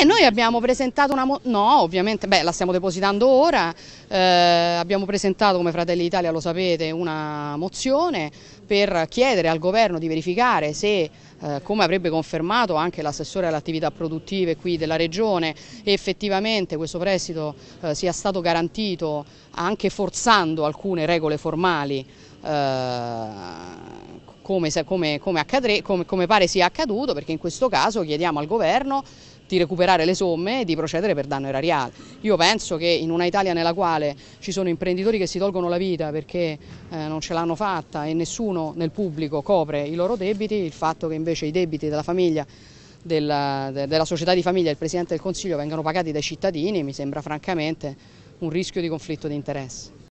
Eh, noi abbiamo presentato una mozione, no ovviamente, beh, la stiamo depositando ora, eh, abbiamo presentato come Fratelli d'Italia, lo sapete, una mozione per chiedere al governo di verificare se eh, come avrebbe confermato anche l'assessore alle attività produttive qui della Regione, effettivamente questo prestito eh, sia stato garantito anche forzando alcune regole formali eh, come, come, come, accadre, come pare sia accaduto, perché in questo caso chiediamo al governo di recuperare le somme e di procedere per danno erariale. Io penso che in una Italia nella quale ci sono imprenditori che si tolgono la vita perché eh, non ce l'hanno fatta e nessuno nel pubblico copre i loro debiti, il fatto che invece i debiti della famiglia della, della società di famiglia e del Presidente del Consiglio vengano pagati dai cittadini mi sembra francamente un rischio di conflitto di interesse.